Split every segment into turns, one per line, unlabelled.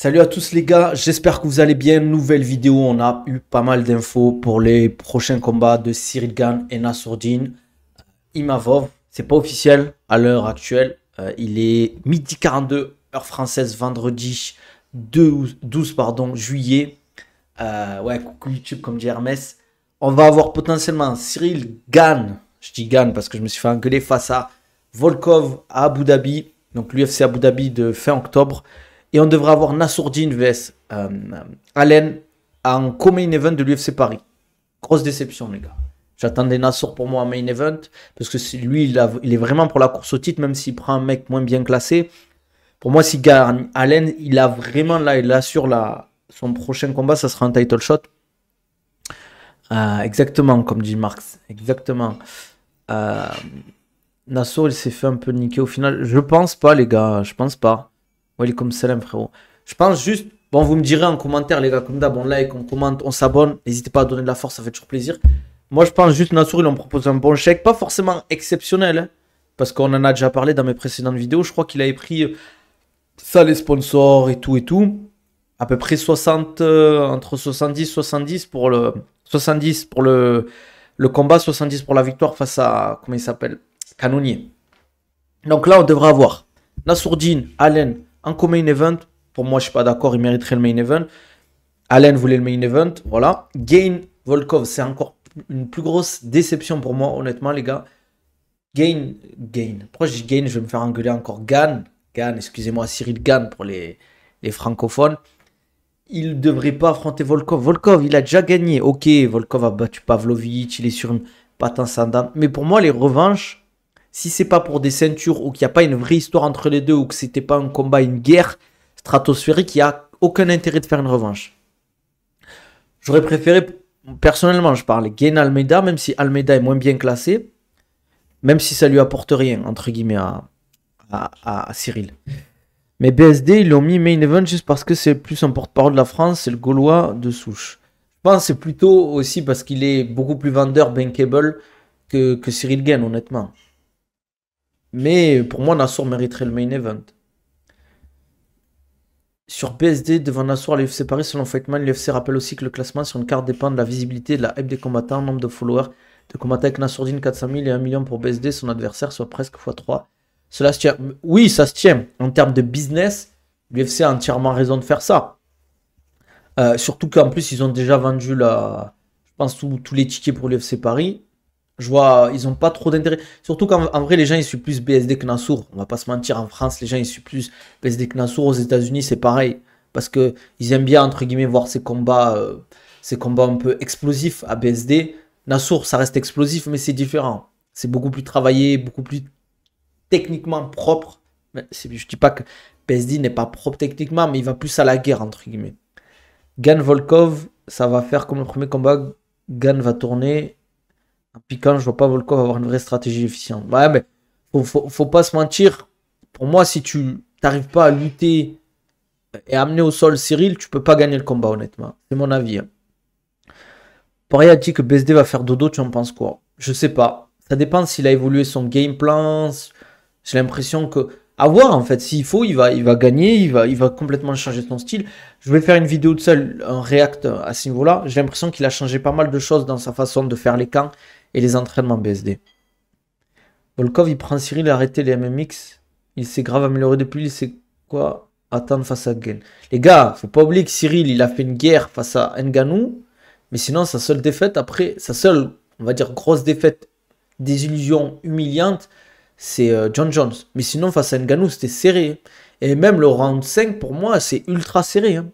Salut à tous les gars, j'espère que vous allez bien. Nouvelle vidéo, on a eu pas mal d'infos pour les prochains combats de Cyril Gann et Nasourdine. Euh, Imavov, c'est pas officiel à l'heure actuelle. Euh, il est midi 42, heure française, vendredi 12, pardon, juillet. Euh, ouais, coucou YouTube, comme dit Hermès. On va avoir potentiellement Cyril Gann, je dis Gann parce que je me suis fait engueuler, face à Volkov à Abu Dhabi, donc l'UFC Abu Dhabi de fin octobre. Et on devrait avoir Nassourdine vs euh, Allen en co-main event de l'UFC Paris. Grosse déception, les gars. J'attendais Nassour pour moi en main event, parce que lui, il, est vraiment pour la course au titre, même s'il prend un mec moins bien classé. Pour moi, si gagne Allen, il a vraiment là, il assure la, son prochain combat, ça sera un title shot. Euh, exactement, comme dit Marx. Exactement. Euh, Nassour, il s'est fait un peu niquer au final. Je pense pas, les gars, je pense pas comme salam, frérot. Je pense juste, bon, vous me direz en commentaire, les gars, comme d'hab, on like, on commente, on s'abonne. N'hésitez pas à donner de la force, ça fait toujours plaisir. Moi, je pense juste, Nassour, il en propose un bon chèque, pas forcément exceptionnel, hein, parce qu'on en a déjà parlé dans mes précédentes vidéos. Je crois qu'il avait pris euh, ça, les sponsors et tout et tout. À peu près 60, euh, entre 70 70 pour le, 70 pour le, le combat, 70 pour la victoire face à, comment il s'appelle Canonier. Donc là, on devrait avoir Nassourdine, Allen, un main event, pour moi, je suis pas d'accord, il mériterait le main event. Allen voulait le main event, voilà. Gain, Volkov, c'est encore une plus grosse déception pour moi, honnêtement, les gars. Gain, Gain. Pourquoi je Gain Je vais me faire engueuler encore. Gann, Gann, excusez-moi, Cyril Gann pour les, les francophones. Il ne devrait pas affronter Volkov. Volkov, il a déjà gagné. Ok, Volkov a battu Pavlovich, il est sur une patte ascendante. Mais pour moi, les revanches, si c'est pas pour des ceintures ou qu'il n'y a pas une vraie histoire entre les deux ou que c'était pas un combat, une guerre stratosphérique, il n'y a aucun intérêt de faire une revanche. J'aurais préféré, personnellement, je parle, Gain Almeida, même si Almeida est moins bien classé, même si ça lui apporte rien, entre guillemets, à, Cyril. Mais BSD, ils l'ont mis main event juste parce que c'est plus un porte-parole de la France, c'est le Gaulois de souche. Je pense que c'est plutôt aussi parce qu'il est beaucoup plus vendeur, bankable, que, que Cyril Gain, honnêtement. Mais pour moi, Nassour mériterait le main event. Sur BSD, devant Nassour à l'UFC Paris, selon Fightman, l'UFC rappelle aussi que le classement sur une carte dépend de la visibilité de la hype des combattants, nombre de followers de combattants avec Nassourdine 400 000 et 1 million pour BSD, son adversaire, soit presque x3. Cela se tient. Oui, ça se tient. En termes de business, l'UFC a entièrement raison de faire ça. Euh, surtout qu'en plus, ils ont déjà vendu la. Je pense tous les tickets pour l'UFC Paris. Je vois, ils n'ont pas trop d'intérêt. Surtout qu'en vrai, les gens, ils suivent plus BSD que Nassour. On va pas se mentir, en France, les gens, ils suivent plus BSD que Nassour. Aux États-Unis, c'est pareil. Parce que ils aiment bien, entre guillemets, voir ces combats, euh, ces combats un peu explosifs à BSD. Nassour, ça reste explosif, mais c'est différent. C'est beaucoup plus travaillé, beaucoup plus techniquement propre. Je dis pas que BSD n'est pas propre techniquement, mais il va plus à la guerre, entre guillemets. Gan Volkov, ça va faire comme le premier combat. Gan va tourner piquant, je vois pas Volkov avoir une vraie stratégie efficiente. Ouais, mais faut, pas se mentir. Pour moi, si tu n'arrives pas à lutter et amener au sol Cyril, tu peux pas gagner le combat, honnêtement. C'est mon avis. Pareil, hein. a dit que BSD va faire dodo, tu en penses quoi Je sais pas. Ça dépend s'il a évolué son game plan. J'ai l'impression que. À voir en fait, s'il faut, il va, il va gagner, il va, il va complètement changer son style. Je vais faire une vidéo de ça, un react à ce niveau-là. J'ai l'impression qu'il a changé pas mal de choses dans sa façon de faire les camps et les entraînements BSD. Volkov, il prend Cyril, a les MMX. Il s'est grave amélioré depuis, il sait quoi attendre face à Gain. Les gars, faut pas oublier que Cyril, il a fait une guerre face à Nganou. Mais sinon, sa seule défaite après, sa seule, on va dire, grosse défaite, désillusion humiliante, c'est euh, John Jones. Mais sinon, face à Nganou, c'était serré. Et même le round 5, pour moi, c'est ultra serré. Hein.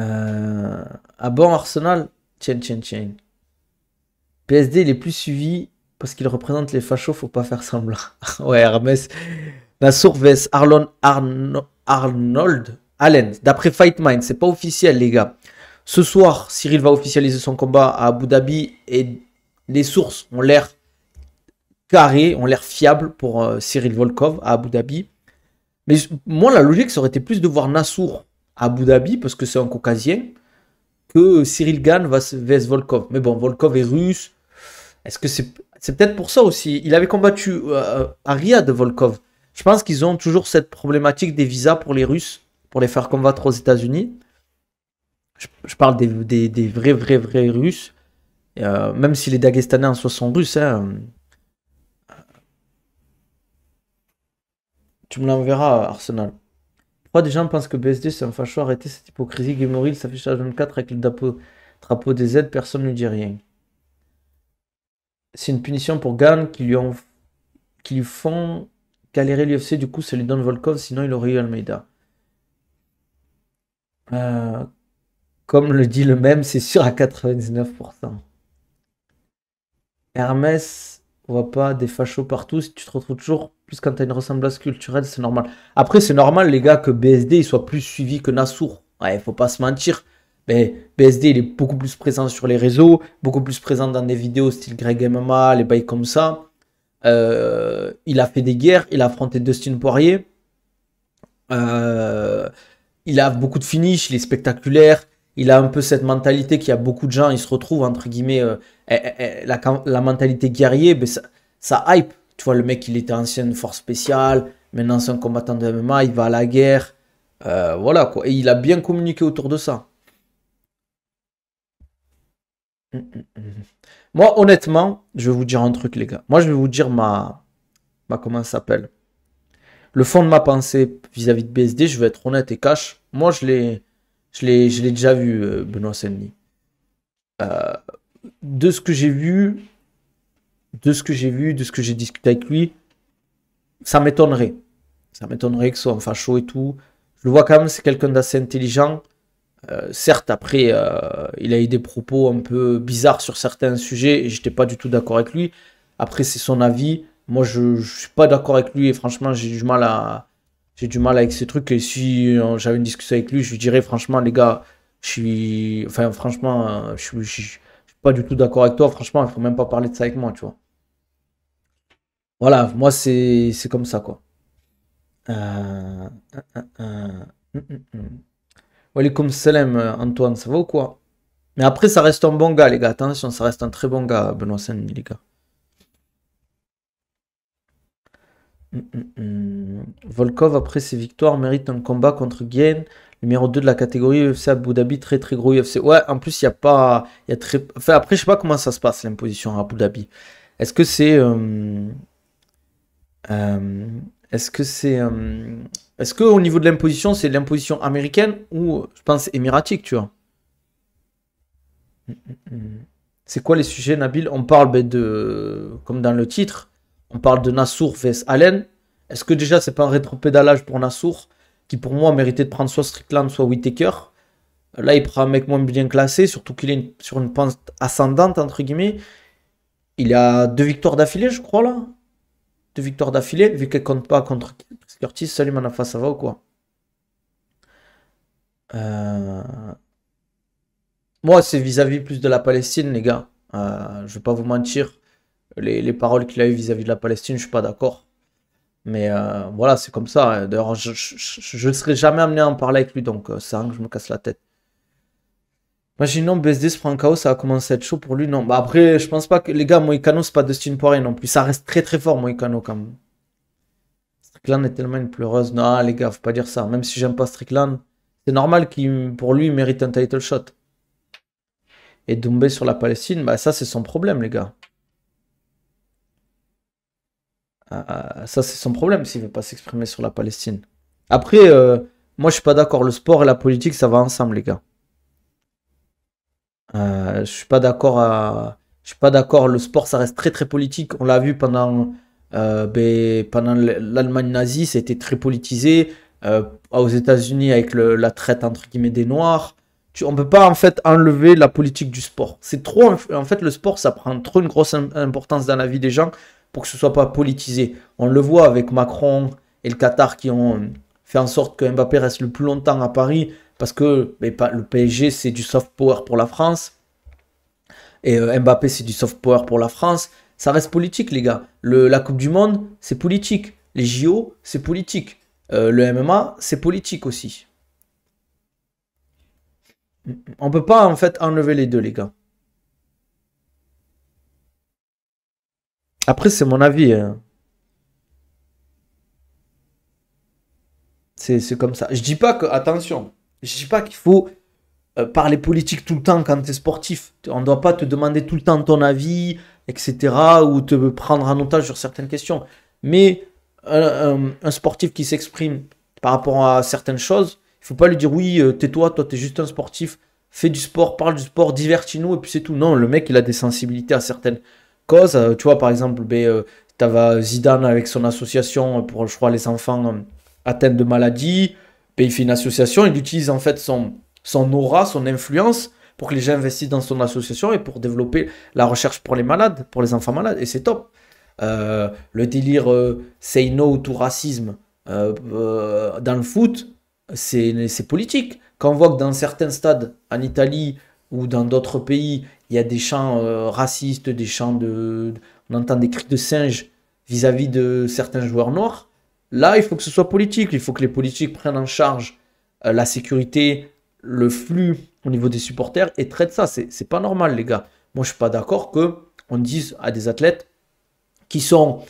Euh, bon, Arsenal Tiens, tiens, tiens. SD, il est plus suivis parce qu'il représente les fachos, faut pas faire semblant. ouais, Hermès. Nassour vs Arlon Arnold Allen. D'après Fight Mind, c'est pas officiel, les gars. Ce soir, Cyril va officialiser son combat à Abu Dhabi et les sources ont l'air carrées, ont l'air fiables pour euh, Cyril Volkov à Abu Dhabi. Mais moi, la logique, ça aurait été plus de voir Nassour à Abu Dhabi parce que c'est un caucasien que Cyril Gann vs Volkov. Mais bon, Volkov est russe. Est-ce que c'est peut-être pour ça aussi Il avait combattu Ariad euh, de Volkov. Je pense qu'ils ont toujours cette problématique des visas pour les Russes, pour les faire combattre aux États-Unis. Je, parle des, vrais, vrais, vrais Russes. Euh, même si les Dagestanais en sont russes. Hein, euh, tu me l'enverras, Arsenal. Pourquoi des gens pensent que BSD c'est un facho Arrêtez cette hypocrisie. Gameril s'affiche à 24 avec le drapeau, des Z, personne ne dit rien c'est une punition pour Gann qui lui, ont, font galérer l'UFC. Du coup, ça lui donne Volkov, sinon il aurait eu Almeida. Euh, comme le dit le même, c'est sûr à 99%. Hermès, on voit pas des fachos partout. Si tu te retrouves toujours plus quand tu as une ressemblance culturelle, c'est normal. Après, c'est normal, les gars, que BSD soit plus suivi que Nassour. Ouais, faut pas se mentir. BSD ben, il est beaucoup plus présent sur les réseaux, beaucoup plus présent dans des vidéos style Greg MMA, les bails comme ça. Euh, il a fait des guerres, il a affronté Dustin Poirier. Euh, il a beaucoup de finish, il est spectaculaire. Il a un peu cette mentalité qu'il y a beaucoup de gens, ils se retrouvent entre guillemets, euh, eh, eh, eh, la, la, mentalité guerrier, ben, ça, ça hype. Tu vois, le mec, il était ancien de force spéciale, maintenant c'est un combattant de MMA, il va à la guerre. voilà quoi. Et il a bien communiqué autour de ça. Mm, mm, mm. Moi, honnêtement, je vais vous dire un truc, les gars. Moi, je vais vous dire ma. ma comment ça s'appelle Le fond de ma pensée vis-à-vis de BSD, je vais être honnête et cash. Moi, je l'ai. Je l'ai, déjà vu, euh, Benoît saint euh, de ce que j'ai vu, de ce que j'ai vu, de ce que j'ai discuté avec lui, ça m'étonnerait. Ça m'étonnerait que soit un facho et tout. Je le vois quand même, c'est quelqu'un d'assez intelligent. Euh, certes, après, euh, il a eu des propos un peu bizarres sur certains sujets et j'étais pas du tout d'accord avec lui. Après, c'est son avis. Moi, je, suis pas d'accord avec lui et franchement, j'ai du mal à j'ai du mal avec ces trucs. Et si euh, j'avais une discussion avec lui, je lui dirais franchement, les gars, je suis enfin franchement, je suis, pas du tout d'accord avec toi. Franchement, il faut même pas parler de ça avec moi, tu vois. Voilà, moi c'est comme ça quoi. Walikum salam euh, Antoine, ça va ou quoi Mais après, ça reste un bon gars, les gars. Attention, ça reste un très bon gars, Benoît Saint, les gars. Mm, mm, mm. Volkov, après ses victoires, mérite un combat contre Guyen, numéro 2 de la catégorie UFC Abu Dhabi, très très gros UFC. Ouais, en plus, il n'y a pas. Y a très... après, je sais pas comment ça se passe, l'imposition à Abu Dhabi. Est-ce que c'est. Euh, euh, est-ce que c'est. Est-ce qu'au niveau de l'imposition, c'est l'imposition américaine ou, je pense, émiratique, tu vois mm, mm, mm. C'est quoi les sujets, Nabil On parle ben, de, comme dans le titre, on parle de Nassour vs Allen. Est-ce que déjà, c'est pas un rétropédalage pour Nassour, qui pour moi méritait de prendre soit Strickland, soit Whitaker Là, il prend un mec moins bien classé, surtout qu'il est sur une pente ascendante, entre guillemets. Il a deux victoires d'affilée, je crois, là de victoires d'affilée, vu qu'elle compte pas contre Chris Curtis, salut Manafa, ça va ou quoi euh, Moi, c'est vis-à-vis plus de la Palestine, les gars. Euh, je vais pas vous mentir. Les, paroles qu'il a eues vis-à-vis de la Palestine, je suis pas d'accord. Mais euh, voilà, c'est comme ça. Hein. D'ailleurs, je ne serai jamais amené à en parler avec lui, donc euh, c'est que je me casse la tête. Imaginons BSD se prend un KO, ça va commencer à être chaud pour lui. Non, bah après, je pense pas que. Les gars, Moïcano, c'est pas Dustin Poirier non plus. Ça reste très très fort, Moïcano, quand même. Strickland est tellement une pleureuse. Non, les gars, faut pas dire ça. Même si j'aime pas Strickland, c'est normal qu'il, pour lui, mérite un title shot. Et Doumbé sur la Palestine, bah ça, c'est son problème, les gars. Ah, ah, ah, ça, c'est son problème s'il veut pas s'exprimer sur la Palestine. Après, euh, moi, je suis pas d'accord. Le sport et la politique, ça va ensemble, les gars. Euh, je suis pas d'accord. Je suis pas d'accord. Le sport, ça reste très très politique. On l'a vu pendant euh, ben, pendant l'Allemagne nazie, c'était très politisé. Euh, aux États-Unis, avec la traite entre guillemets des noirs, tu, on peut pas en fait enlever la politique du sport. C'est trop. En fait, le sport, ça prend trop une grosse importance dans la vie des gens pour que ce soit pas politisé. On le voit avec Macron et le Qatar qui ont fait en sorte que Mbappé reste le plus longtemps à Paris parce que le PSG c'est du soft power pour la France et euh, Mbappé c'est du soft power pour la France. Ça reste politique les gars. la Coupe du Monde c'est politique, les JO c'est politique, euh, le MMA c'est politique aussi. On peut pas en fait enlever les deux les gars. Après c'est mon avis. Hein. C'est comme ça. Je dis pas que, attention, je ne dis pas qu'il faut euh, parler politique tout le temps quand tu es sportif. On ne doit pas te demander tout le temps ton avis, etc. ou te prendre en otage sur certaines questions. Mais euh, euh, un, sportif qui s'exprime par rapport à certaines choses, il faut pas lui dire oui, tais-toi, toi tu es juste un sportif, fais du sport, parle du sport, divertis-nous et puis c'est tout. Non, le mec il a des sensibilités à certaines causes. tu vois par exemple, ben, Zidane avec son association pour je crois les enfants atteints de maladies fait une Association, il utilise en fait son, son aura, son influence pour que les gens investissent dans son association et pour développer la recherche pour les malades, pour les enfants malades. Et c'est top. Euh, le délire euh, say no to racisme euh, dans le foot, c'est politique. Quand on voit que dans certains stades en Italie ou dans d'autres pays, il y a des chants racistes, des chants de. On entend des cris de singes vis à -vis de certains joueurs noirs. Là, il faut que ce soit politique. Il faut que les politiques prennent en charge euh, la sécurité, le flux au niveau des supporters et traitent ça. C'est pas normal, les gars. Moi, je suis pas d'accord que on dise à des athlètes qui sont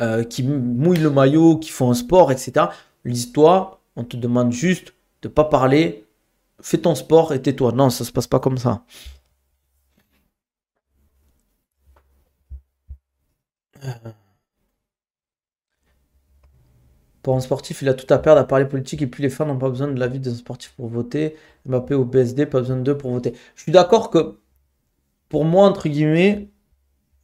euh, qui mouillent le maillot, qui font un sport, etc. lise toi on te demande juste de pas parler, fais ton sport et tais-toi. Non, ça se passe pas comme ça. Euh. Pour un sportif, il a tout à perdre à parler politique et puis les fans n'ont pas besoin de l'avis d'un sportif pour voter. Mbappé au BSD, pas besoin d'eux pour voter. Je suis d'accord que pour moi, entre guillemets,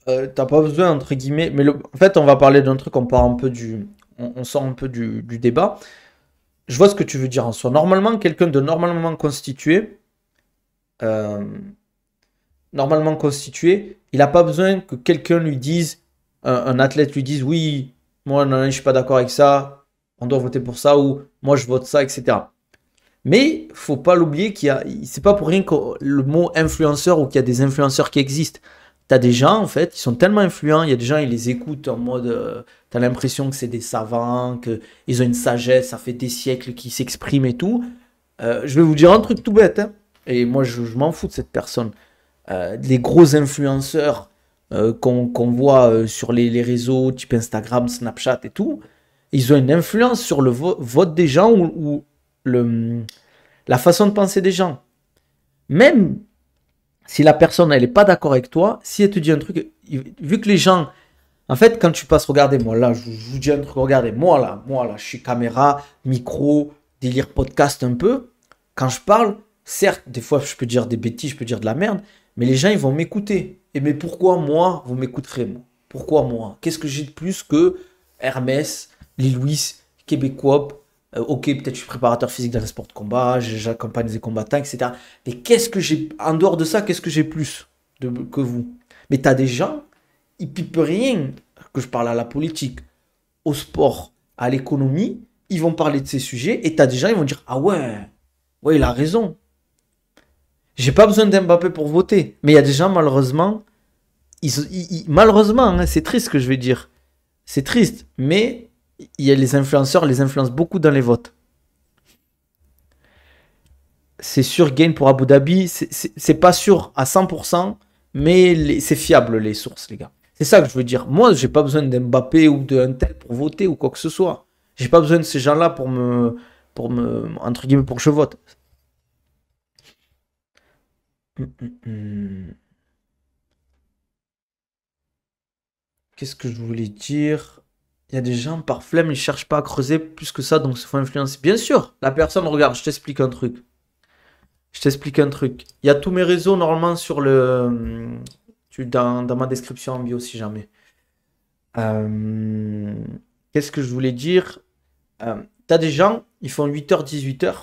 euh, t'as pas besoin, entre guillemets, mais en fait, on va parler d'un truc, on part un peu du. On, sort un peu du, débat. Je vois ce que tu veux dire en soi. Normalement, quelqu'un de normalement constitué, euh, normalement constitué, il n'a pas besoin que quelqu'un lui dise, un, athlète lui dise, oui, moi, non, non je suis pas d'accord avec ça, on doit voter pour ça ou moi je vote ça, etc. Mais faut pas l'oublier qu'il y a, c'est pas pour rien que le mot influenceur ou qu'il y a des influenceurs qui existent. Tu as des gens en fait, ils sont tellement influents, il y a des gens ils les écoutent en mode, euh, tu as l'impression que c'est des savants, que ils ont une sagesse, ça fait des siècles qu'ils s'expriment et tout. Euh, je vais vous dire un truc tout bête, hein, et moi je, m'en fous de cette personne. Euh, les gros influenceurs qu'on voit sur les, réseaux type Instagram, Snapchat et tout, ils ont une influence sur le vote des gens ou, le, la façon de penser des gens. Même si la personne elle n'est pas d'accord avec toi, si elle te dit un truc, vu que les gens, en fait, quand tu passes, regardez, moi là, je, vous dis un truc, regardez, moi là, moi là, je suis caméra, micro, délire podcast un peu. Quand je parle, certes, des fois, je peux dire des bêtises, je peux dire de la merde, mais les gens, ils vont m'écouter. Et mais pourquoi moi, vous m'écouterez moi Pourquoi moi Qu'est-ce que j'ai de plus que Hermès, les Louis, québécois, euh, ok, peut-être je suis préparateur physique dans les sports de combat, j'accompagne des combattants, etc. Mais qu'est-ce que j'ai, en dehors de ça, qu'est-ce que j'ai plus de, que vous Mais tu des gens, ils pipent rien, que je parle à la politique, au sport, à l'économie, ils vont parler de ces sujets, et t'as des gens, ils vont dire, ah ouais, ouais, il a raison. J'ai pas besoin d'Mbappé pour voter. Mais il y a des gens, malheureusement, malheureusement, hein, c'est triste ce que je vais dire. C'est triste, mais y a les influenceurs les influencent beaucoup dans les votes. C'est sûr gain pour Abu Dhabi, c'est pas sûr à 100%, mais c'est fiable les sources, les gars. C'est ça que je veux dire. Moi, j'ai pas besoin Mbappé ou d'un tel pour voter ou quoi que ce soit. J'ai pas besoin de ces gens-là pour me, pour me, entre guillemets, pour que je vote. Qu'est-ce que je voulais dire il y a des gens par flemme, ils cherchent pas à creuser plus que ça, donc se font influencer. Bien sûr, la personne, regarde, je t'explique un truc. Je t'explique un truc. Il y a tous mes réseaux normalement sur le. Hum, dans, dans ma description en bio si jamais. Hum, qu'est-ce que je voulais dire euh, T'as des gens, ils font 8h-18h.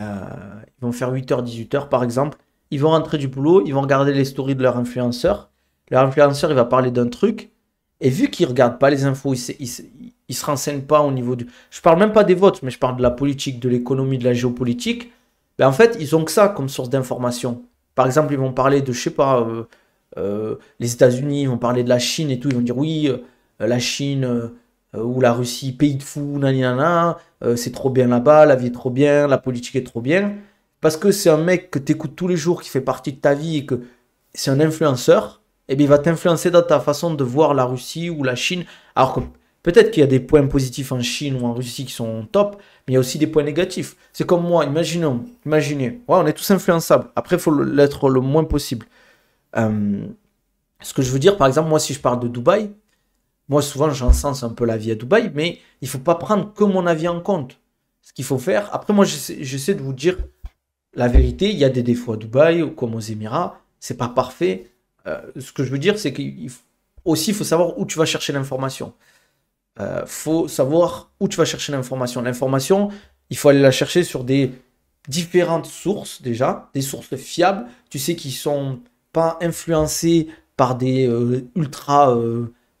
Euh, ils vont faire 8h-18h par exemple. Ils vont rentrer du boulot, ils vont regarder les stories de leur influenceur. Leur influenceur, il va parler d'un truc et vu qu'ils regardent pas les infos, ils, ne se renseignent pas au niveau du. Je parle même pas des votes, mais je parle de la politique, de l'économie, de la géopolitique. Ben en fait, ils ont que ça comme source d'information. Par exemple, ils vont parler de, je sais pas, euh, euh, les États-Unis, ils vont parler de la Chine et tout. Ils vont dire oui, euh, la Chine ou la Russie, pays de fous, nanana, c'est trop bien là-bas, la vie est trop bien, la politique est trop bien. Parce que c'est un mec que tu écoutes tous les jours, qui fait partie de ta vie et que c'est un influenceur et eh bien, il va t'influencer dans ta façon de voir la Russie ou la Chine. Alors que peut-être qu'il y a des points positifs en Chine ou en Russie qui sont top, mais il y a aussi des points négatifs. C'est comme moi, imaginons, imaginez, ouais, on est tous influençables. Après, il faut l'être le moins possible. Euh, ce que je veux dire, par exemple, moi, si je parle de Dubaï, moi, souvent, sens un peu la vie à Dubaï, mais il ne faut pas prendre que mon avis en compte. Ce qu'il faut faire, après, moi, j'essaie de vous dire la vérité, il y a des défauts à Dubaï, ou comme aux Émirats, c'est pas parfait, euh, ce que je veux dire, c'est qu'il aussi, il faut savoir où tu vas chercher l'information. Il euh, faut savoir où tu vas chercher l'information. L'information, il faut aller la chercher sur des différentes sources déjà, des sources fiables, tu sais, qu'ils sont pas influencés par des euh, ultra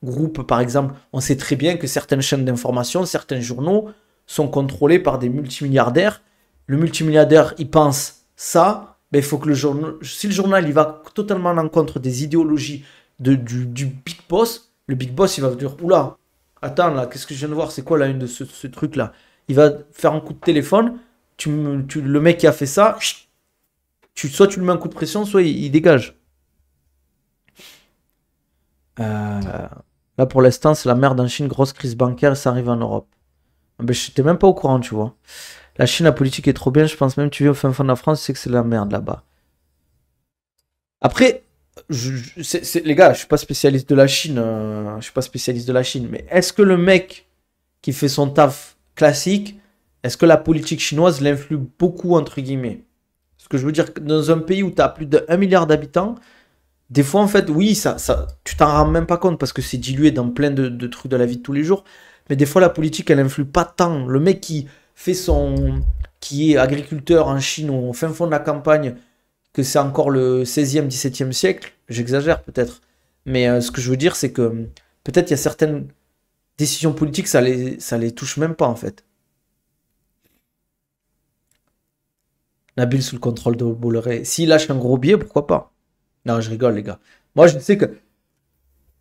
groupes, par exemple. On sait très bien que certaines chaînes d'information, certains journaux sont contrôlés par des multimilliardaires. Le multimilliardaire, il pense ça, ben, il faut que le journal, si le journal il va totalement à l'encontre des idéologies de, du, big boss, le big boss il va dire oula, attends là, qu'est-ce que je viens de voir, c'est quoi la une de ce, truc là Il va faire un coup de téléphone, tu, le mec qui a fait ça, tu, soit tu lui mets un coup de pression, soit il, dégage. Euh, là pour l'instant c'est la merde en Chine, grosse crise bancaire, ça arrive en Europe. Ben, je n'étais même pas au courant, tu vois. La Chine, la politique est trop bien. Je pense même, tu viens au fin fond de la France, c'est sais que c'est la merde là-bas. Après, je, les gars, je suis pas spécialiste de la Chine. Euh, je suis pas spécialiste de la Chine. Mais est-ce que le mec qui fait son taf classique, est-ce que la politique chinoise l'influe beaucoup, entre guillemets Ce que je veux dire, dans un pays où tu as plus de 1 milliard d'habitants, des fois, en fait, oui, ça, ça, tu t'en rends même pas compte parce que c'est dilué dans plein de, trucs de la vie de tous les jours. Mais des fois, la politique, elle n'influe pas tant. Le mec qui, fait son. qui est agriculteur en Chine au fin fond de la campagne, que c'est encore le 16e, 17e siècle, j'exagère peut-être. Mais euh, ce que je veux dire, c'est que hum, peut-être il y a certaines décisions politiques, ça les, ça les touche même pas en fait. Nabil sous le contrôle de Bolloré. S'il lâche un gros billet, pourquoi pas Non, je rigole, les gars. Moi, je sais que.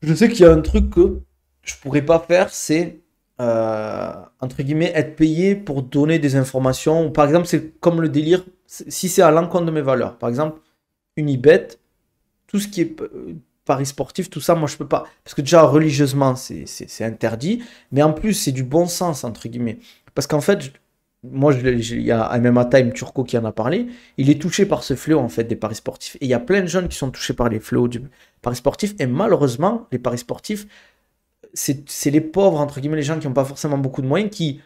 Je sais qu'il y a un truc que je pourrais pas faire, c'est euh, entre guillemets, être payé pour donner des informations. Par exemple, c'est comme le délire, si c'est à l'encontre de mes valeurs. Par exemple, Unibet, tout ce qui est euh, paris sportif, tout ça, moi, je peux pas. Parce que déjà, religieusement, c'est interdit. Mais en plus, c'est du bon sens, entre guillemets. Parce qu'en fait, moi, il y a MMA Time Turco qui en a parlé. Il est touché par ce fléau, en fait, des paris sportifs. Et il y a plein de jeunes qui sont touchés par les fléaux du paris sportif. Et malheureusement, les paris sportifs c'est les pauvres, entre guillemets, les gens qui n'ont pas forcément beaucoup de moyens, qui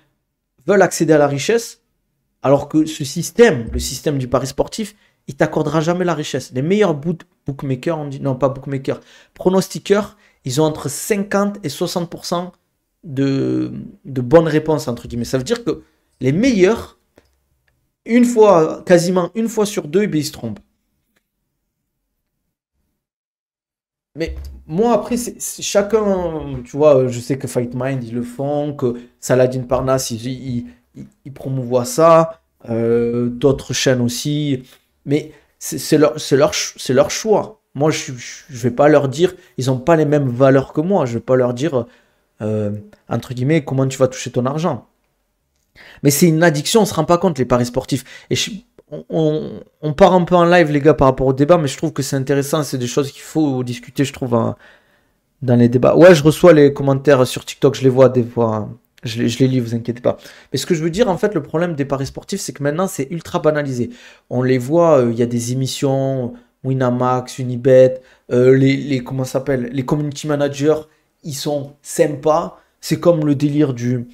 veulent accéder à la richesse, alors que ce système, le système du pari sportif, il t'accordera jamais la richesse. Les meilleurs bookmakers, on dit, non pas bookmakers, pronostiqueurs, ils ont entre 50 et 60% de, bonnes réponses, entre guillemets. Ça veut dire que les meilleurs, une fois, quasiment une fois sur deux, eh ils se trompent. Mais moi, après, chacun, tu vois, je sais que Fight Mind, ils le font, que Saladin Parnas, ils, ils, promouvoient ça, euh, d'autres chaînes aussi, mais c'est, leur, leur, choix. Moi, je ne vais pas leur dire, ils n'ont pas les mêmes valeurs que moi, je ne vais pas leur dire, euh, entre guillemets, comment tu vas toucher ton argent. Mais c'est une addiction, on ne se rend pas compte, les paris sportifs. Et je, on, part un peu en live, les gars, par rapport au débat, mais je trouve que c'est intéressant. C'est des choses qu'il faut discuter, je trouve, hein, dans les débats. Ouais, je reçois les commentaires sur TikTok, je les vois des fois. Je les, lis, vous inquiétez pas. Mais ce que je veux dire, en fait, le problème des paris sportifs, c'est que maintenant, c'est ultra banalisé. On les voit, euh, il y a des émissions, Winamax, Unibet, euh, les, comment les community managers, ils sont sympas. C'est comme le délire du.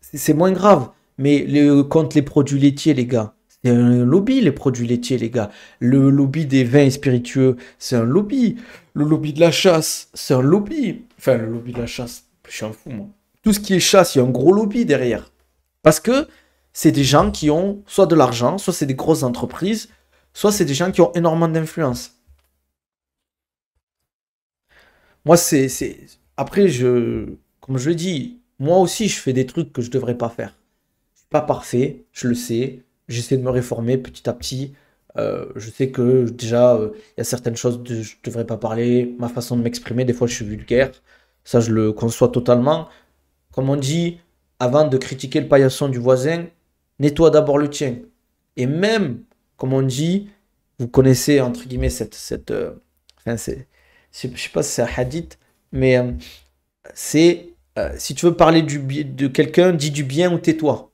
C'est moins grave. Mais le, contre les produits laitiers, les gars, un lobby, les produits laitiers, les gars. Le lobby des vins et spiritueux, c'est un lobby. Le lobby de la chasse, c'est un lobby. Enfin, le lobby de la chasse, je suis un fou, moi. Tout ce qui est chasse, il y a un gros lobby derrière. Parce que c'est des gens qui ont soit de l'argent, soit c'est des grosses entreprises, soit c'est des gens qui ont énormément d'influence. Moi, c'est. Après, je. Comme je le dis, moi aussi, je fais des trucs que je devrais pas faire. Je suis pas parfait, je le sais j'essaie de me réformer petit à petit. Euh, je sais que déjà, euh, il y a certaines choses que je ne devrais pas parler, ma façon de m'exprimer, des fois je suis vulgaire, ça je le conçois totalement. Comme on dit, avant de critiquer le paillasson du voisin, nettoie d'abord le tien. Et même, comme on dit, vous connaissez entre guillemets cette. cette euh, je ne sais pas si c'est un hadith, mais c'est si tu veux parler du, de quelqu'un, dis du bien ou tais-toi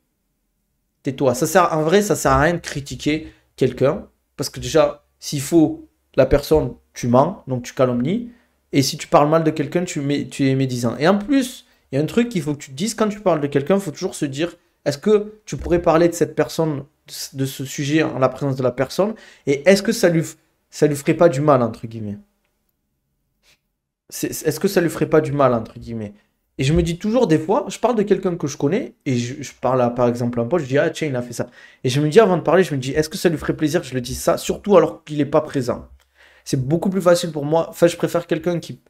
tais-toi. Ça sert, en vrai, ça sert à rien de critiquer quelqu'un. Parce que déjà, s'il faut la personne, tu mens, donc tu calomnies. Et si tu parles mal de quelqu'un, tu, tu es médisant. Et en plus, il y a un truc qu'il faut que tu te dises quand tu parles de quelqu'un, il faut toujours se dire est-ce que tu pourrais parler de cette personne, de ce sujet en la présence de la personne Et est-ce que ça lui, ça lui ferait pas du mal, entre guillemets Est-ce que ça lui ferait pas du mal, entre guillemets et je me dis toujours des fois, je parle de quelqu'un que je connais et je, parle à par exemple un pote, je dis ah tiens il a fait ça. Et je me dis avant de parler, je me dis est-ce que ça lui ferait plaisir que je le dise ça, surtout alors qu'il n'est pas présent. C'est beaucoup plus facile pour moi. Enfin je préfère quelqu'un qui,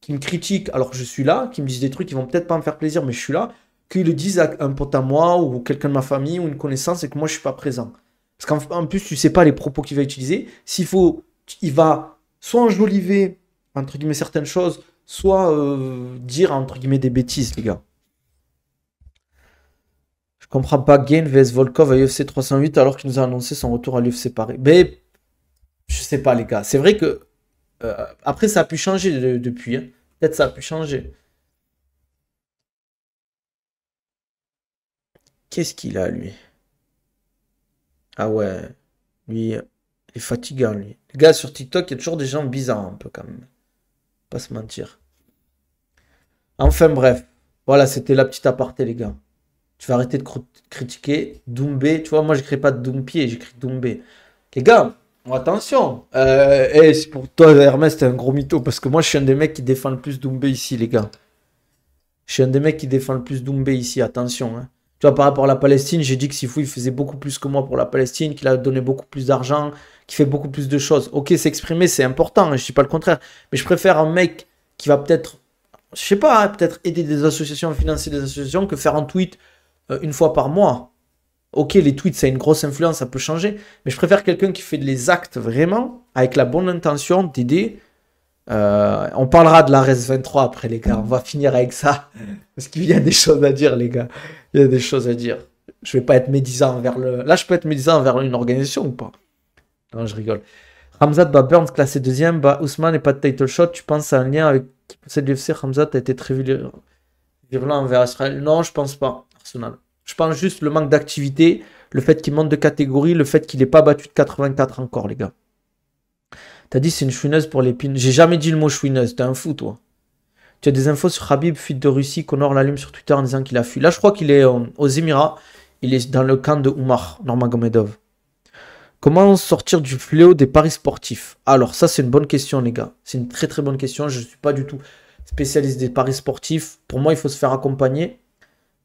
qui me critique alors que je suis là, qui me dise des trucs qui vont peut-être pas me faire plaisir mais je suis là, qu'il le dise à un pote à moi ou quelqu'un de ma famille ou une connaissance et que moi je suis pas présent. Parce qu'en plus tu sais pas les propos qu'il va utiliser. S'il faut, il va soit enjoliver entre guillemets certaines choses soit euh, dire entre guillemets des bêtises, les gars. Je comprends pas Gain vs Volkov à UFC 308 alors qu'il nous a annoncé son retour à l'UFC Paris. Mais je sais pas, les gars. C'est vrai que euh, après ça a pu changer depuis. Hein. Peut-être ça a pu changer. Qu'est-ce qu'il a lui Ah ouais, lui, il est fatigant lui. Les gars sur TikTok, il y a toujours des gens bizarres un peu quand même se mentir. Enfin bref, voilà, c'était la petite aparté, les gars. Tu vas arrêter de critiquer Doumbé. Tu vois, moi, je crée pas de Doumbé, j'écris Doumbé. Les gars, attention. Et euh, eh, c'est pour toi, Hermès, c'est un gros mytho. Parce que moi, je suis un des mecs qui défend le plus Doumbé ici, les gars. Je suis un des mecs qui défend le plus Doumbé ici. Attention. Hein. Tu vois, par rapport à la Palestine, j'ai dit que Sifou, il faisait beaucoup plus que moi pour la Palestine, qu'il a donné beaucoup plus d'argent, qu'il fait beaucoup plus de choses. Ok, s'exprimer, c'est important, hein, je ne dis pas le contraire. Mais je préfère un mec qui va peut-être, je sais pas, hein, peut-être aider des associations, financer des associations, que faire un tweet euh, une fois par mois. Ok, les tweets, ça a une grosse influence, ça peut changer. Mais je préfère quelqu'un qui fait des actes vraiment, avec la bonne intention d'aider. Euh, on parlera de la RES 23 après, les gars. On va finir avec ça. Parce qu'il y a des choses à dire, les gars il y a des choses à dire. Je vais pas être médisant envers le. Là, je peux être médisant envers une organisation ou pas Non, je rigole. Ramzat bat Burns classé deuxième, Bah, Ousmane n'est pas de title shot. Tu penses à un lien avec qui possède l'UFC Ramzat a été très virulent envers Israël Non, je pense pas. Arsenal. Je pense juste le manque d'activité, le fait qu'il monte de catégorie, le fait qu'il n'ait pas battu de 84 encore, les gars. T'as dit c'est une chouineuse pour les pins. J'ai jamais dit le mot chouineuse, t'es un fou, toi. Tu as des infos sur Habib, fuite de Russie. Connor l'allume sur Twitter en disant qu'il a fui. Là, je crois qu'il est euh, aux Émirats. Il est dans le camp de Oumar Gomedov. Comment sortir du fléau des paris sportifs Alors, ça, c'est une bonne question, les gars. C'est une très très bonne question. Je ne suis pas du tout spécialiste des paris sportifs. Pour moi, il faut se faire accompagner.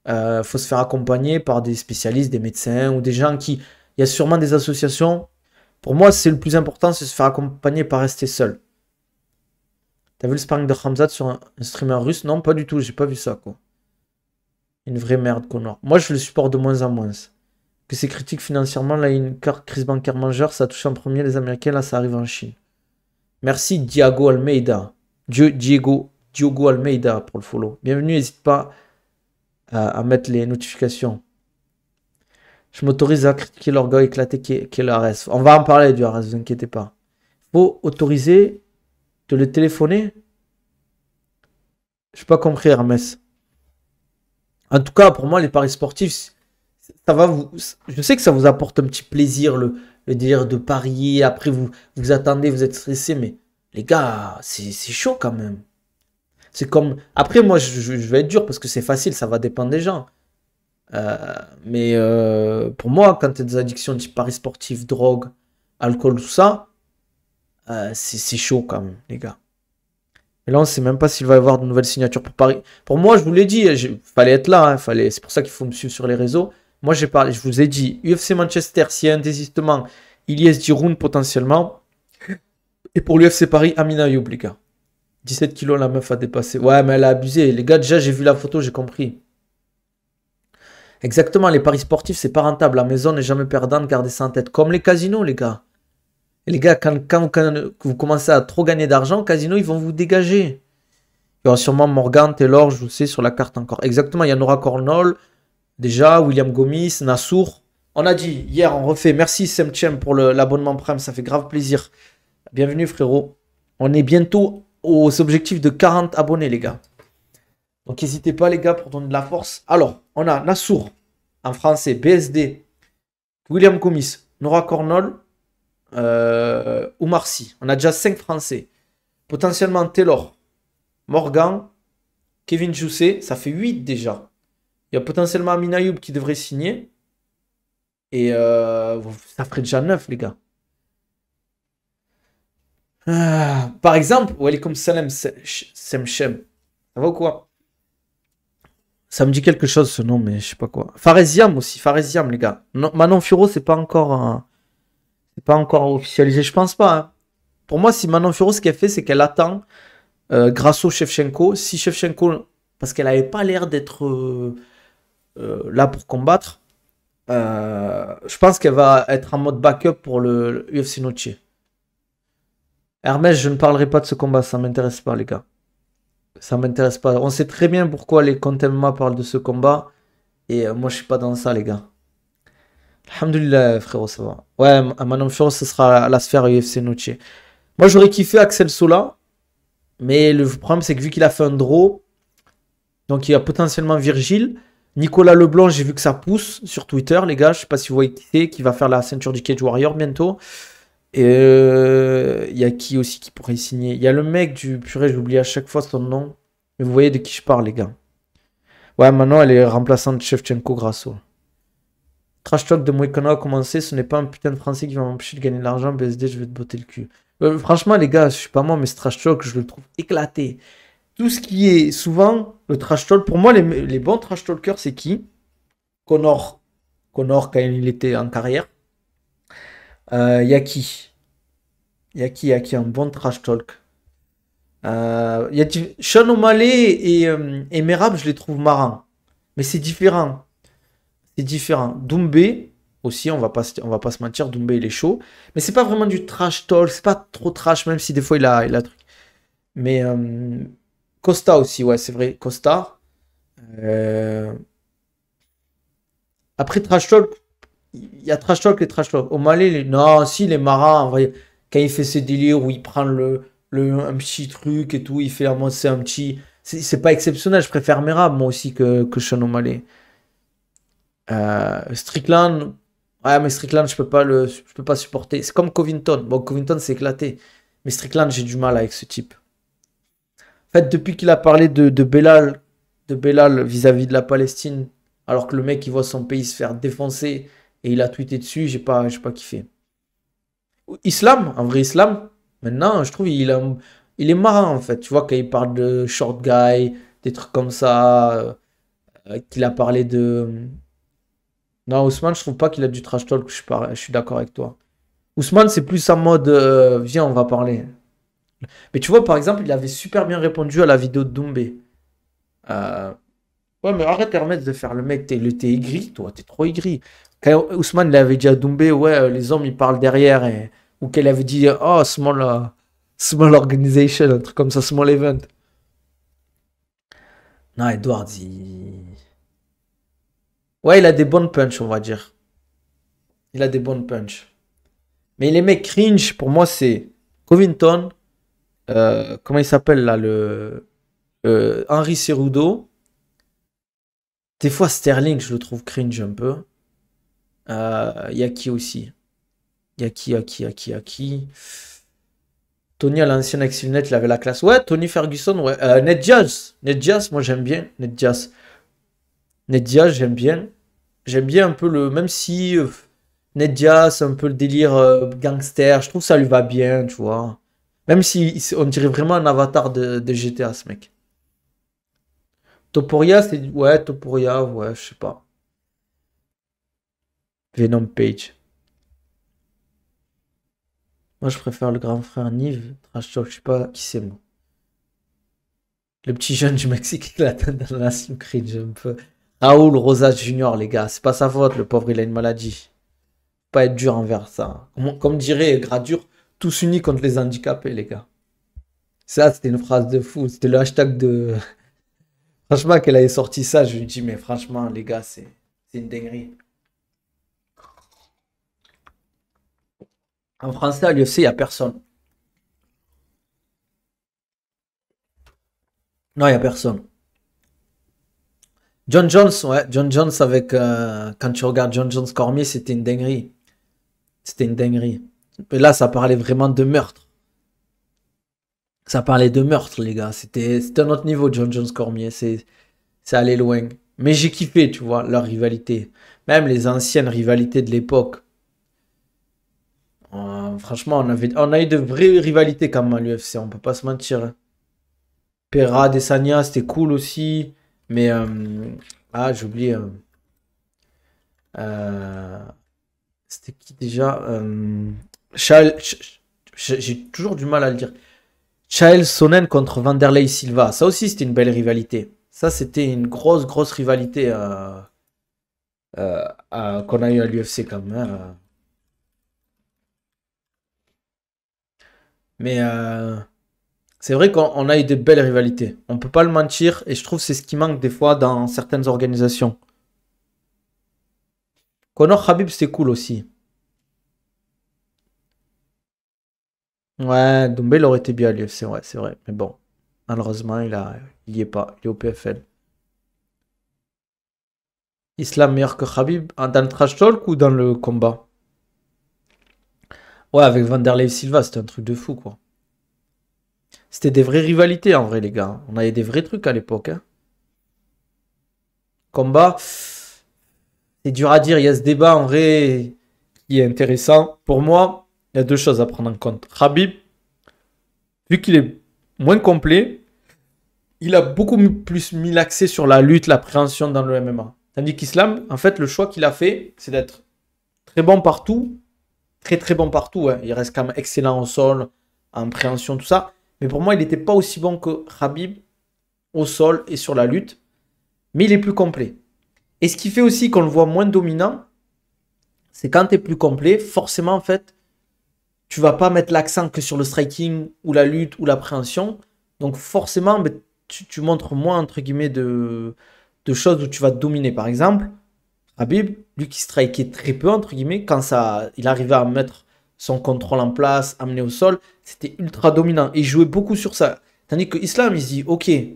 Il euh, faut se faire accompagner par des spécialistes, des médecins ou des gens qui. Il y a sûrement des associations. Pour moi, c'est le plus important, c'est se faire accompagner par rester seul. T'as vu le sparring de Khamzat sur un, streamer russe Non, pas du tout, j'ai pas vu ça, quoi. Une vraie merde, Connor. Moi, je le supporte de moins en moins. Que c'est critique financièrement, là, il y une crise bancaire majeure, ça touche en premier les Américains, là, ça arrive en Chine. Merci, Diago Almeida. Dieu, Diego, Diogo Almeida pour le follow. Bienvenue, n'hésite pas à, mettre les notifications. Je m'autorise à critiquer l'orgueil éclaté qui est, qu On va en parler du RS, ne vous inquiétez pas. Faut autoriser de le téléphoner Je pas compris, Hermès. En tout cas, pour moi, les paris sportifs, ça va vous. Je sais que ça vous apporte un petit plaisir, le, le délire de parier. Après, vous vous attendez, vous êtes stressé, mais les gars, c'est chaud quand même. C'est comme. Après, moi, je, vais être dur parce que c'est facile, ça va dépendre des gens. Euh, mais euh, pour moi, quand tu as des addictions type paris sportif, drogue, alcool, tout ça, euh, c'est chaud quand même, les gars. Et là, on ne sait même pas s'il va y avoir de nouvelles signatures pour Paris. Pour moi, je vous l'ai dit, il fallait être là. Hein, fallait... C'est pour ça qu'il faut me suivre sur les réseaux. Moi, j'ai parlé, je vous ai dit, UFC Manchester, s'il y a un désistement, Ilyes Giroud potentiellement. Et pour l'UFC Paris, Amina Youb, les gars. 17 kilos, la meuf a dépassé. Ouais, mais elle a abusé. Les gars, déjà, j'ai vu la photo, j'ai compris. Exactement, les paris sportifs, c'est pas rentable. La maison n'est jamais perdante, gardez ça en tête. Comme les casinos, les gars les gars, quand, vous commencez à trop gagner d'argent, Casino, ils vont vous dégager. Il y aura sûrement Morgan, Taylor, je vous sais, sur la carte encore. Exactement, il y a Nora Cornol, déjà, William Gomis, Nassour. On a dit hier, on refait. Merci Semchem pour l'abonnement Prime, ça fait grave plaisir. Bienvenue frérot. On est bientôt aux objectifs de 40 abonnés, les gars. Donc n'hésitez pas, les gars, pour donner de la force. Alors, on a Nassour, en français, BSD, William Gomis, Nora Cornol euh, Oumar On a déjà 5 Français. Potentiellement Taylor, Morgan, Kevin Jousset, ça fait 8 déjà. Il y a potentiellement Amin qui devrait signer. Et euh, ça ferait déjà 9, les gars. Ah, par exemple, Walikum Salem Semchem. Ça va quoi Ça me dit quelque chose ce nom, mais je sais pas quoi. Faresiam aussi, Faresiam, les gars. Non, Manon Furo, c'est pas encore pas encore officialisé, je pense pas. Hein. Pour moi, si Manon Furo, ce qu'elle fait, c'est qu'elle attend euh, grâce au Shevchenko. Si Shevchenko, parce qu'elle avait pas l'air d'être euh, euh, là pour combattre, je pense qu'elle va être en mode backup pour le, UFC Noche. Hermès, je ne parlerai pas de ce combat, ça m'intéresse pas, les gars. Ça m'intéresse pas. On sait très bien pourquoi les contemma parlent de ce combat. Et moi, je suis pas dans ça, les gars. Alhamdulillah, frérot, ça va. Ouais, à mon sure, ce sera la sphère UFC Noche. Moi, j'aurais kiffé Axel Sola, mais le problème, c'est que vu qu'il a fait un draw, donc il y a potentiellement Virgile. Nicolas Leblanc, j'ai vu que ça pousse sur Twitter, les gars. Je sais pas si vous voyez qui c'est, qui va faire la ceinture du Cage Warrior bientôt. Et euh, il y a qui aussi qui pourrait signer Il y a le mec du purée, j'oublie à chaque fois son nom. Mais vous voyez de qui je parle, les gars. Ouais, maintenant, elle est remplaçante de Shevchenko Grasso. Trash talk de Moekona a commencé, ce n'est pas un putain de français qui va m'empêcher de gagner de l'argent, BSD, je vais te botter le cul. Euh, franchement, les gars, je suis pas moi, mais ce trash talk, je le trouve éclaté. Tout ce qui est souvent le trash talk, pour moi, les, bons trash talkers, c'est qui Connor. Connor, quand il était en carrière. Euh, Yaki. Yaki, Yaki, un bon trash talk. Euh, y a et, euh, et je les trouve marrants. Mais c'est différent c'est différent. Doumbé, aussi, on va pas, on va pas se mentir, Doumbé il est chaud. Mais c'est pas vraiment du trash talk, c'est pas trop trash, même si des fois il a, il a truc. Mais euh, Costa aussi, ouais, c'est vrai, Costa. Euh, après trash talk, il y a trash talk et trash talk. Au Malais, non, si, les marins, en quand il fait ses délires où il prend le, un petit truc et tout, il fait un c'est un petit. C'est pas exceptionnel, je préfère Mera, moi aussi, que, que Sean O'Malley. Euh, Strickland, ouais, mais Strickland, je peux pas le, je peux pas supporter. C'est comme Covington. Bon, Covington, s'est éclaté. Mais Strickland, j'ai du mal avec ce type. En fait, depuis qu'il a parlé de, de Belal, de Belal vis-à-vis de la Palestine, alors que le mec, il voit son pays se faire défoncer et il a tweeté dessus, j'ai pas, j'ai pas kiffé. Islam, un vrai Islam, maintenant, je trouve, il, il est marrant, en fait. Tu vois, quand il parle de short guy, des trucs comme ça, euh, qu'il a parlé de non, Ousmane, je trouve pas qu'il a du trash talk, je, suis d'accord avec toi. Ousmane, c'est plus en mode euh, viens, on va parler. Mais tu vois, par exemple, il avait super bien répondu à la vidéo de Doumbé. Euh, ouais, mais arrête de faire le mec, t'es aigri, toi, t'es trop aigri. Quand Ousmane l'avait dit à Doumbé, ouais, euh, les hommes ils parlent derrière, ou qu'elle avait dit, oh, small, small organization, un truc comme ça, small event. Non, Edward, il. Ouais, il a des bonnes punches, on va dire. Il a des bonnes punches. Mais les mecs cringe, pour moi, c'est Covington. Euh, comment il s'appelle là le euh, Henri Cerudo. Des fois, Sterling, je le trouve cringe un peu. Euh, Yaki aussi. Yaki, Yaki, Yaki, Yaki. Tony à l'ancienne l'ancienne il avait la classe. Ouais, Tony Ferguson, ouais. Euh, Ned Jazz. moi j'aime bien. Ned Jazz. Nedia, j'aime bien. J'aime bien un peu le. Même si euh, Nedia, c'est un peu le délire euh, gangster, je trouve ça lui va bien, tu vois. Même si on dirait vraiment un avatar de, GTA, ce mec. Toporia, c'est. Ouais, Toporia, ouais, je sais pas. Venom Page. Moi, je préfère le grand frère Nive. Trash je sais pas qui c'est, moi. Le petit jeune du Mexique qui l'attend dans la cringe un peu. Raoul Rosas Junior, les gars, c'est pas sa faute, le pauvre il a une maladie. Pas être dur envers ça. Comme, dirait Gradure, tous unis contre les handicapés, les gars. Ça, c'était une phrase de fou. C'était le hashtag de. Franchement, qu'elle avait sorti ça, je lui dis, mais franchement, les gars, c'est une dinguerie. En français, à l'UFC, il n'y a personne. Non, il n'y a personne. John Jones, ouais, John Jones avec. Euh, quand tu regardes John Jones Cormier, c'était une dinguerie. C'était une dinguerie. Mais là, ça parlait vraiment de meurtre. Ça parlait de meurtre, les gars. C'était un autre niveau, John Jones Cormier. C'est allé loin. Mais j'ai kiffé, tu vois, leur rivalité. Même les anciennes rivalités de l'époque. Euh, franchement, on, avait, on a eu de vraies rivalités quand même à l'UFC, on peut pas se mentir. Hein. Pera, Desania, c'était cool aussi. Mais. Euh, ah, j'ai euh, euh, C'était qui déjà J'ai toujours du mal à le dire. Chael Sonnen contre Vanderlei Silva. Ça aussi, c'était une belle rivalité. Ça, c'était une grosse, grosse rivalité qu'on a eu à l'UFC quand même. Mais c'est vrai qu'on a eu des belles rivalités. On peut pas le mentir. Et je trouve que c'est ce qui manque des fois dans certaines organisations. Connor Khabib, c'est cool aussi. Ouais, Doumbé, il aurait été bien à l'UFC, ouais, c'est vrai. Mais bon, malheureusement, il, a, il y est pas. Il est au PFL. Islam meilleur que Khabib dans le trash talk ou dans le combat Ouais, avec Vanderlei Silva, c'était un truc de fou, quoi. C'était des vraies rivalités en vrai, les gars. On avait des vrais trucs à l'époque. Hein. Combat. C'est dur à dire. Il y a ce débat en vrai qui est intéressant. Pour moi, il y a deux choses à prendre en compte. Habib, vu qu'il est moins complet, il a beaucoup plus mis l'accès sur la lutte, la préhension dans le MMA. Tandis qu'Islam, en fait, le choix qu'il a fait, c'est d'être très bon partout, très très bon partout. Hein. Il reste quand même excellent au sol, en préhension, tout ça. Mais pour moi, il n'était pas aussi bon que Khabib au sol et sur la lutte. Mais il est plus complet. Et ce qui fait aussi qu'on le voit moins dominant, c'est quand tu es plus complet, forcément, en fait, tu vas pas mettre l'accent que sur le striking ou la lutte ou l'appréhension. Donc forcément, tu, tu, montres moins, entre guillemets, de, choses où tu vas dominer. Par exemple, Habib, lui qui strikeait très peu, entre guillemets, quand ça, il arrivait à mettre son contrôle en place, amené au sol, c'était ultra dominant. il jouait beaucoup sur ça. Tandis que Islam, il se dit, ok, si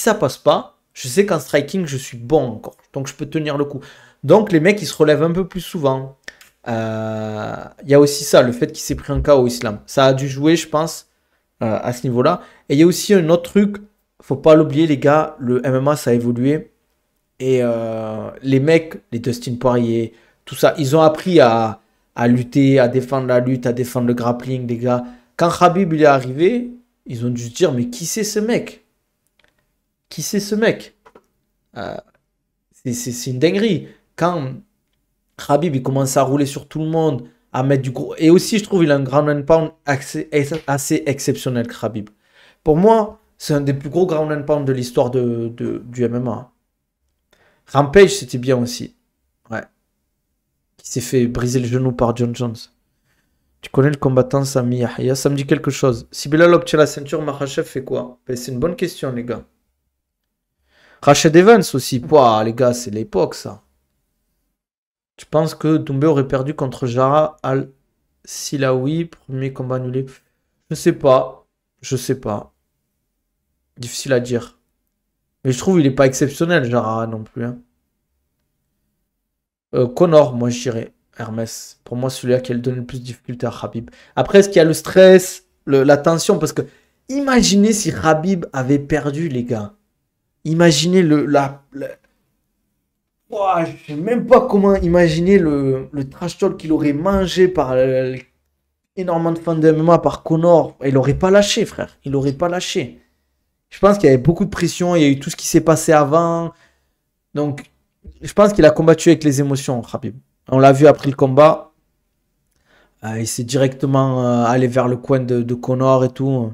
ça passe pas, je sais qu'en striking, je suis bon encore. Donc je peux tenir le coup. Donc les mecs, ils se relèvent un peu plus souvent. Euh, il y a aussi ça, le fait qu'il s'est pris un KO Islam. Ça a dû jouer, je pense, euh, à ce niveau-là. Et il y a aussi un autre truc, faut pas l'oublier, les gars, le MMA, ça a évolué. Et euh, les mecs, les Dustin Poirier, tout ça, ils ont appris à, à lutter, à défendre la lutte, à défendre le grappling, les gars. Quand Khabib il est arrivé, ils ont dû se dire mais qui c'est ce mec Qui c'est ce mec euh, C'est une dinguerie. Quand Khabib il commence à rouler sur tout le monde, à mettre du gros et aussi je trouve il a un ground and pound assez, exceptionnel Khabib. Pour moi, c'est un des plus gros ground and pound de l'histoire du MMA. Rampage, c'était bien aussi. Ouais qui s'est fait briser le genou par John Jones. Tu connais le combattant Sami Yahya Ça me dit quelque chose. Si Bilal obtient la ceinture, Mahachef fait quoi ben, C'est une bonne question, les gars. Rachid Evans aussi. Pouah, les gars, c'est l'époque, ça. Tu penses que Doumbé aurait perdu contre Jara Al-Silawi. Premier combat annulé. Je sais pas. Je sais pas. Difficile à dire. Mais je trouve il n'est pas exceptionnel, Jara, non plus. Hein. Euh, Connor, moi je dirais Hermès. Pour moi, celui-là qui a donné le plus de difficultés à Khabib. Après, est-ce qu'il y a le stress, la tension Parce que imaginez si rabib avait perdu, les gars. Imaginez le, la, la... je sais même pas comment imaginer le, trash talk qu'il aurait mangé par énormément de fans MMA, par Connor. Il aurait pas lâché, frère. Il n'aurait pas lâché. Je pense qu'il y avait beaucoup de pression. Il y a eu tout ce qui s'est passé avant. Donc, je pense qu'il a combattu avec les émotions, Khabib. On l'a vu après le combat. Euh, il s'est directement euh, allé vers le coin de, Connor et tout.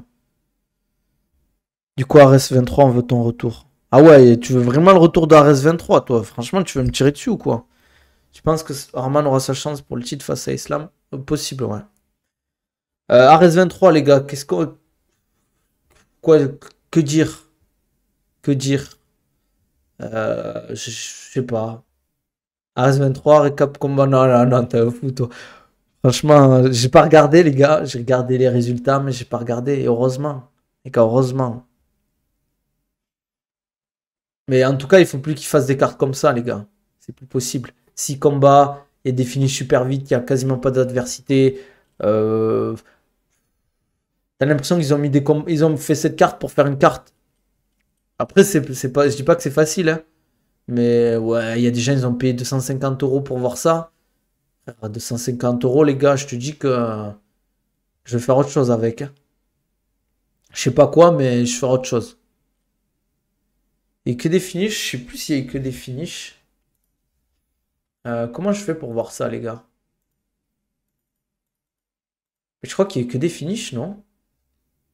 Du coup, RS23, on veut ton retour. Ah ouais, tu veux vraiment le retour d'RS23, toi Franchement, tu veux me tirer dessus ou quoi Tu penses que Arman aura sa chance pour le titre face à Islam. Euh, possible, ouais. Euh, RS23, les gars, qu'est-ce qu'on. Quoi Que dire Que dire euh, je, sais pas. AS23, recap combat. Non, non, non, t'es un fou, toi. Franchement, j'ai pas regardé, les gars. J'ai regardé les résultats, mais j'ai pas regardé. Et heureusement. Et heureusement. Mais en tout cas, il faut plus qu'ils fassent des cartes comme ça, les gars. C'est plus possible. Si combat est défini super vite, il n'y a quasiment pas d'adversité. Euh... T'as l'impression qu'ils ont mis des ils ont fait cette carte pour faire une carte. Après, c'est pas, je dis pas que c'est facile, hein. mais ouais, il y a des gens, ils ont payé 250 euros pour voir ça. 250 ah, euros, les gars, je te dis que je vais faire autre chose avec. Je hein. Je sais pas quoi, mais je vais autre chose. Et que des finishes, je sais plus s'il y a que des finishes. Euh, comment je fais pour voir ça, les gars Je crois qu'il y a que des finishes, non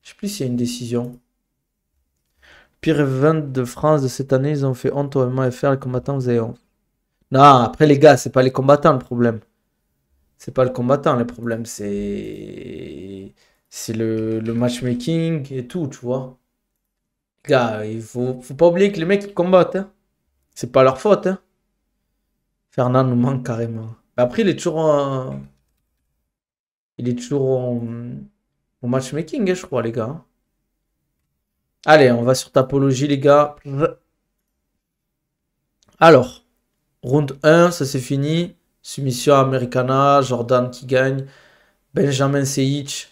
Je sais plus s'il y a une décision pire event de France de cette année, ils ont fait honte au MFR, les combattants avez honte. Non, après les gars, c'est pas les combattants le problème. C'est pas le combattant le problème, c'est c'est le, matchmaking et tout, tu vois. Les gars, il faut, faut pas oublier que les mecs ils combattent. Hein. C'est pas leur faute. Hein. Fernand nous manque carrément. Après, il est toujours Il est toujours au matchmaking, hein, je crois, les gars. Allez, on va sur Tapologie, les gars. Alors, round 1, ça c'est fini. Soumission Americana, Jordan qui gagne. Benjamin Seich,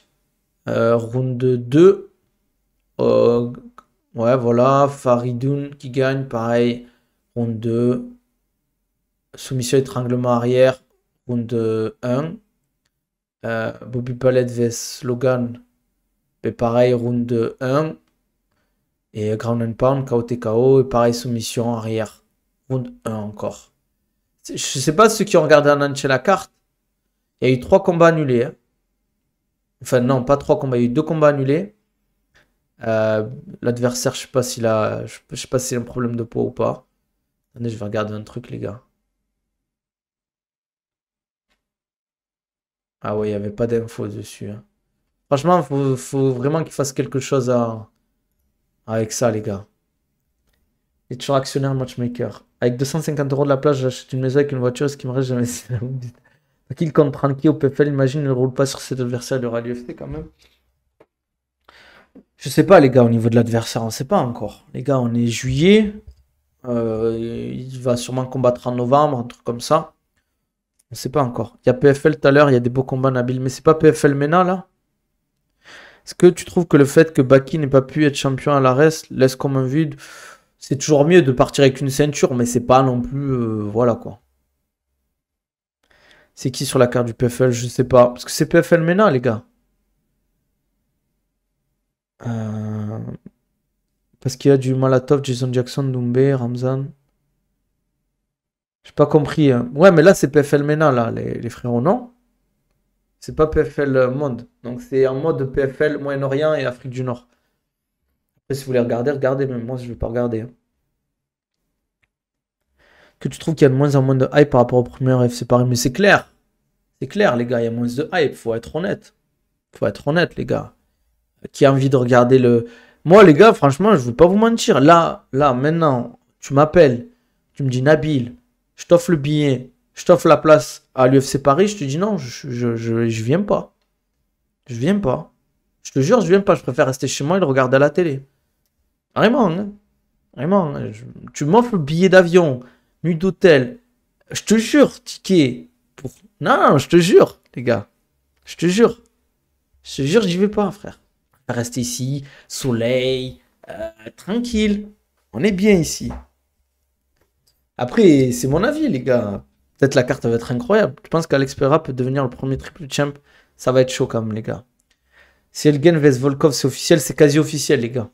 euh, round 2. Euh, ouais, voilà. Faridoun qui gagne, pareil, round 2. Soumission étranglement arrière, round 1. Euh, Bobby Palette vs Logan, mais ben, pareil, round 1. Et ground and pound, K.O.T.K.O. et pareil soumission arrière. Round 1 encore. Je sais pas ceux qui ont regardé en la carte. Il y a eu trois combats annulés. Hein. Enfin non, pas trois combats, il y a eu deux combats annulés. Euh, l'adversaire, je sais pas s'il a. Je sais pas s'il a un problème de poids ou pas. Attendez, je vais regarder un truc les gars. Ah ouais, il n'y avait pas d'infos dessus. Hein. Franchement, faut, faut vraiment qu'il fasse quelque chose à, avec ça, les gars. Et toujours actionnaire matchmaker. Avec 250 euros de la place, j'achète une maison avec une voiture, est ce qui me reste jamais. Qui le compte prendre qui au PFL, imagine, il ne roule pas sur cet adversaire, de aura l'UFT quand même. Je sais pas, les gars, au niveau de l'adversaire, on sait pas encore. Les gars, on est juillet. Euh, il va sûrement combattre en novembre, un truc comme ça. On sait pas encore. Il y a PFL tout à l'heure, il y a des beaux combats Nabil, mais c'est pas PFL Mena là est-ce que tu trouves que le fait que Baki n'ait pas pu être champion à l'Ares laisse comme un vide C'est toujours mieux de partir avec une ceinture, mais c'est pas non plus. Euh, voilà quoi. C'est qui sur la carte du PFL Je sais pas. Parce que c'est PFL MENA, les gars. Euh, parce qu'il y a du Malatov, Jason Jackson, Doumbé, Ramzan. J'ai pas compris. Hein. Ouais, mais là, c'est PFL MENA, là, les, les frérots, non c'est pas PFL euh, Monde. Donc c'est un mode PFL Moyen-Orient et Afrique du Nord. Après, si vous voulez regarder, regardez, mais moi je vais pas regarder. Hein. Que tu trouves qu'il y a de moins en moins de hype par rapport au premier FC Paris, mais c'est clair. C'est clair, les gars, il y a moins de hype, faut être honnête. Faut être honnête, les gars. Qui a envie de regarder le. Moi, les gars, franchement, je veux pas vous mentir. Là, là, maintenant, tu m'appelles, tu me dis Nabil, je t'offre le billet, je t'offre la place à l'UFC Paris, je te dis non, je, viens pas. Je viens pas. Je te jure, je viens pas. Je préfère rester chez moi et le regarder à la télé. Vraiment, hein. Vraiment. Hein. tu m'offres le billet d'avion, nuit d'hôtel. Je te jure, ticket. Non, je te jure, les gars. Je te jure. Je te jure, j'y vais pas, frère. Reste ici, soleil, euh, tranquille. On est bien ici. Après, c'est mon avis, les gars peut la carte va être incroyable. Je pense qu'Alex peut devenir le premier triple champ. Ça va être chaud quand même, les gars. Si gagne vs Volkov, c'est officiel, c'est quasi officiel, les gars.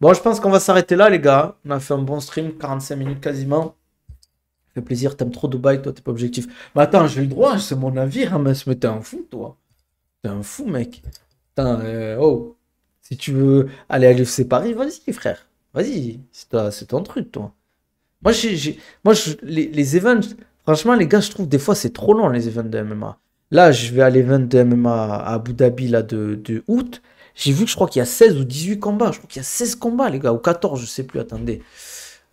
Bon, je pense qu'on va s'arrêter là, les gars. On a fait un bon stream, 45 minutes quasiment. fait plaisir, t'aimes trop Dubaï, toi, t'es pas objectif. Mais attends, j'ai le droit, c'est mon avis, mais t'es un fou, toi. T'es un fou, mec. Euh, oh. Si tu veux aller à l'UFC Paris, vas-y, frère. Vas-y, c'est ton truc, toi. Moi, j'ai, moi je, les events, Franchement, les gars, je trouve des fois c'est trop long les événements de MMA. Là, je vais à l'événement de MMA à Abu Dhabi là, de, août. J'ai vu que je crois qu'il y a 16 ou 18 combats. Je crois qu'il y a 16 combats, les gars, ou 14, je sais plus, attendez.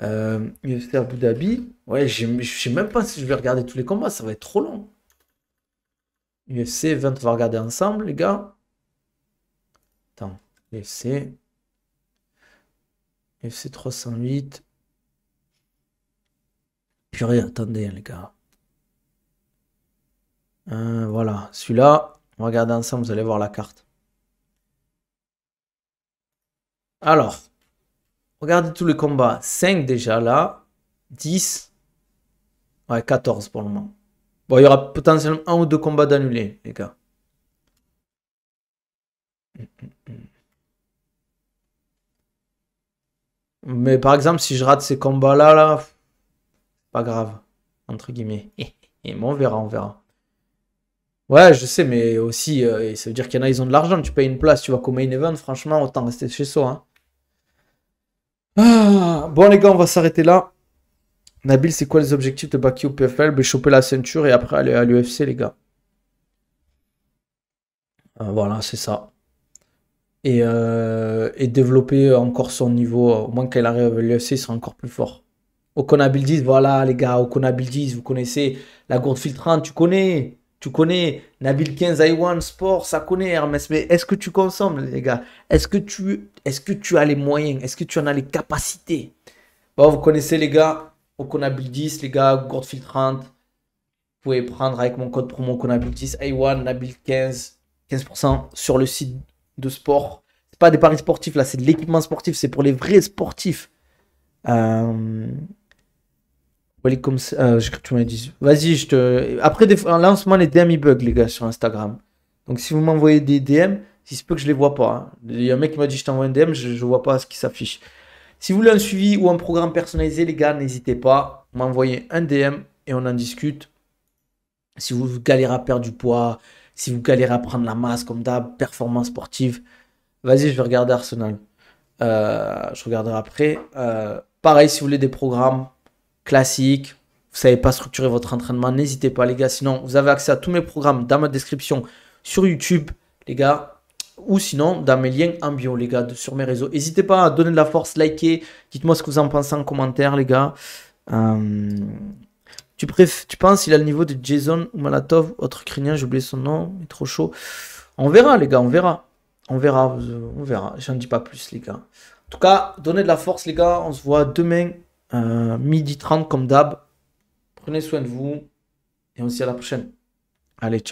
UFC euh, Abu Dhabi. Ouais, je sais même pas si je vais regarder tous les combats, ça va être trop long. UFC 20, on va regarder ensemble, les gars. Attends, UFC. UFC 308. Purée, attendez hein, les gars. Euh, voilà, celui-là, on ensemble, vous allez voir la carte. Alors, regardez tous les combats. 5 déjà là, 10, ouais 14 pour le moment. Bon, il y aura potentiellement un ou deux combats d'annulés, les gars. Mais par exemple, si je rate ces combats-là, là grave, entre guillemets. Et bon, on verra, on verra. Ouais, je sais, mais aussi, euh, ça veut dire qu'il y en a, ils ont de l'argent. Tu payes une place, tu vas qu'au main event, franchement, autant rester chez soi. Hein. Ah, bon, les gars, on va s'arrêter là. Nabil, c'est quoi les objectifs de Baki au PFL ben, Choper la ceinture et après aller à l'UFC, les gars. Euh, voilà, c'est ça. Euh, et, développer encore son niveau. Au moins, qu'elle arrive à l'UFC, il sera encore plus fort. 10, voilà les gars, 10, vous connaissez. La gourde filtrante, tu connais. Tu connais. Nabil 15, I1, Sport, ça connaît Hermès. Mais est-ce que tu consommes, les gars Est-ce que, tu, est que tu as les moyens Est-ce que tu en as les capacités Bon, vous connaissez, les gars. 10, les gars, gourde filtrante. Vous pouvez prendre avec mon code promo 10, I1, Nabil 15, 15% sur le site de sport. C'est pas des paris sportifs, là, c'est de l'équipement sportif. C'est pour les vrais sportifs. Euh, comme euh, ça, je, tu m'as dit. Vas-y, je te. Après, des, lancement, les DM, ils bug, les gars, sur Instagram. Donc, si vous m'envoyez des DM, il se peut que je les vois pas. Hein. Il y a un mec qui m'a dit, je t'envoie un DM, je, vois pas ce qui s'affiche. Si vous voulez un suivi ou un programme personnalisé, les gars, n'hésitez pas. m'envoyez un DM et on en discute. Si vous galérez à perdre du poids, si vous galérez à prendre la masse, comme d'hab, performance sportive, vas-y, je vais regarder Arsenal. Euh, je regarderai après. Euh, pareil, si vous voulez des programmes, classique, vous savez pas structurer votre entraînement, n'hésitez pas les gars. Sinon, vous avez accès à tous mes programmes dans ma description sur YouTube, les gars. Ou sinon, dans mes liens en bio, les gars, sur mes réseaux. N'hésitez pas à donner de la force, liker. Dites-moi ce que vous en pensez en commentaire, les gars. Euh, tu, tu penses qu'il a le niveau de Jason ou Malatov Autre ukrainien, j'ai oublié son nom, il est trop chaud. On verra, les gars, on verra. On verra, on verra. J'en dis pas plus, les gars. En tout cas, donnez de la force, les gars. On se voit demain euh, midi 30 comme d'hab. Prenez soin de vous et on se dit à la prochaine. Allez, ciao.